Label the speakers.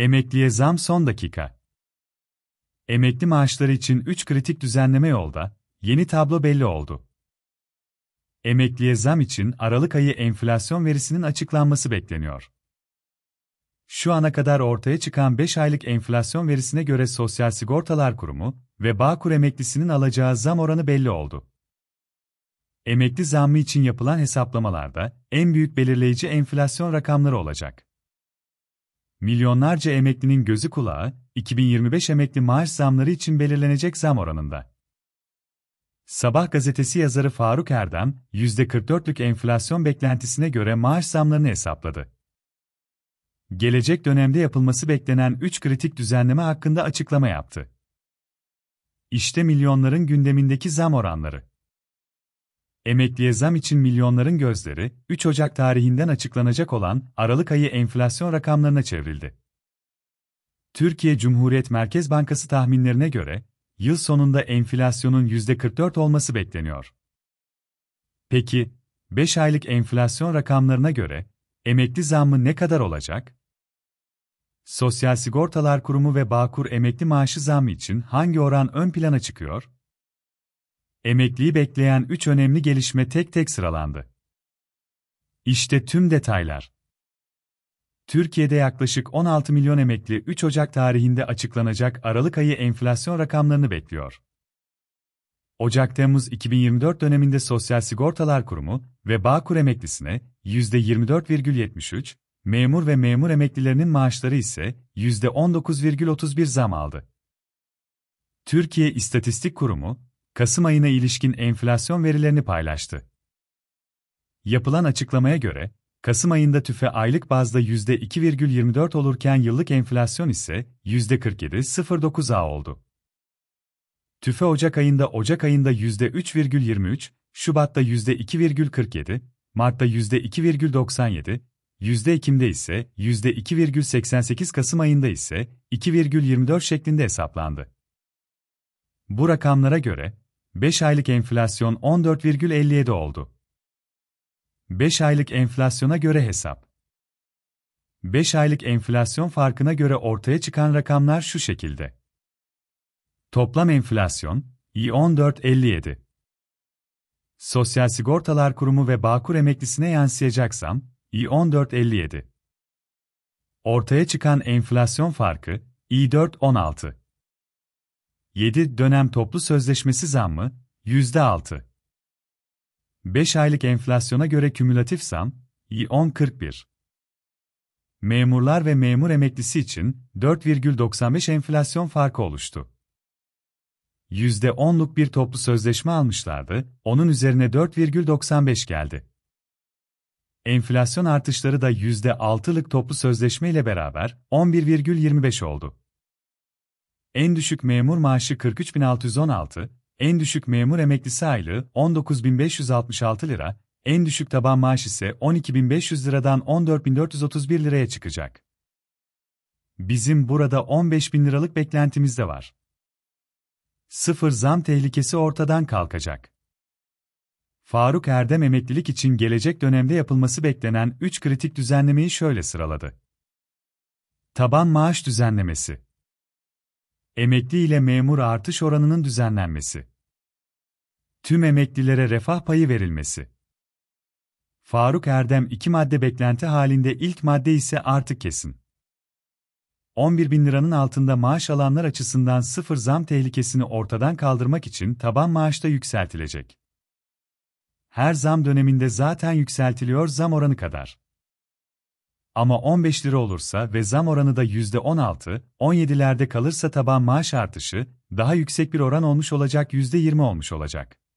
Speaker 1: Emekliye zam son dakika. Emekli maaşları için 3 kritik düzenleme yolda, yeni tablo belli oldu. Emekliye zam için Aralık ayı enflasyon verisinin açıklanması bekleniyor. Şu ana kadar ortaya çıkan 5 aylık enflasyon verisine göre Sosyal Sigortalar Kurumu ve Bağkur emeklisinin alacağı zam oranı belli oldu. Emekli zammı için yapılan hesaplamalarda en büyük belirleyici enflasyon rakamları olacak. Milyonlarca emeklinin gözü kulağı, 2025 emekli maaş zamları için belirlenecek zam oranında. Sabah gazetesi yazarı Faruk Erdem, %44'lük enflasyon beklentisine göre maaş zamlarını hesapladı. Gelecek dönemde yapılması beklenen 3 kritik düzenleme hakkında açıklama yaptı. İşte milyonların gündemindeki zam oranları. Emekliye zam için milyonların gözleri, 3 Ocak tarihinden açıklanacak olan Aralık ayı enflasyon rakamlarına çevrildi. Türkiye Cumhuriyet Merkez Bankası tahminlerine göre, yıl sonunda enflasyonun %44 olması bekleniyor. Peki, 5 aylık enflasyon rakamlarına göre, emekli zammı ne kadar olacak? Sosyal Sigortalar Kurumu ve Bağkur emekli maaşı zammı için hangi oran ön plana çıkıyor? Emekliyi bekleyen üç önemli gelişme tek tek sıralandı. İşte tüm detaylar. Türkiye'de yaklaşık 16 milyon emekli 3 Ocak tarihinde açıklanacak Aralık ayı enflasyon rakamlarını bekliyor. Ocak-Temmuz 2024 döneminde Sosyal Sigortalar Kurumu ve Bağkur emeklisine %24,73, memur ve memur emeklilerinin maaşları ise %19,31 zam aldı. Türkiye İstatistik Kurumu, Kasım ayına ilişkin enflasyon verilerini paylaştı. Yapılan açıklamaya göre, Kasım ayında tüfe aylık bazda %2,24 olurken yıllık enflasyon ise %47,09'a oldu. TÜFE Ocak ayında Ocak ayında %3,23, Şubat'ta %2,47, Mart'ta %2,97, %Ekim'de ise %2,88 Kasım ayında ise 2,24 şeklinde hesaplandı. Bu rakamlara göre, 5 aylık enflasyon 14,57 oldu. 5 aylık enflasyona göre hesap. 5 aylık enflasyon farkına göre ortaya çıkan rakamlar şu şekilde. Toplam enflasyon, i14.57. Sosyal Sigortalar Kurumu ve Bağkur emeklisine yansıyacaksam, i14.57. Ortaya çıkan enflasyon farkı, i4.16. 7 dönem toplu sözleşmesi zammı, %6. 5 aylık enflasyona göre kümülatif zam, 10.41. Memurlar ve memur emeklisi için 4,95 enflasyon farkı oluştu. %10'luk bir toplu sözleşme almışlardı, onun üzerine 4,95 geldi. Enflasyon artışları da %6'lık toplu sözleşme ile beraber 11,25 oldu en düşük memur maaşı 43.616, en düşük memur emeklisi aylığı 19.566 lira, en düşük taban maaş ise 12.500 liradan 14.431 liraya çıkacak. Bizim burada 15.000 liralık beklentimiz de var. Sıfır zam tehlikesi ortadan kalkacak. Faruk Erdem emeklilik için gelecek dönemde yapılması beklenen 3 kritik düzenlemeyi şöyle sıraladı. Taban maaş düzenlemesi Emekli ile memur artış oranının düzenlenmesi. Tüm emeklilere refah payı verilmesi. Faruk Erdem iki madde beklenti halinde ilk madde ise artık kesin. 11 bin liranın altında maaş alanlar açısından sıfır zam tehlikesini ortadan kaldırmak için taban maaşta yükseltilecek. Her zam döneminde zaten yükseltiliyor zam oranı kadar. Ama 15 lira olursa ve zam oranı da %16-17'lerde kalırsa taban maaş artışı daha yüksek bir oran olmuş olacak %20 olmuş olacak.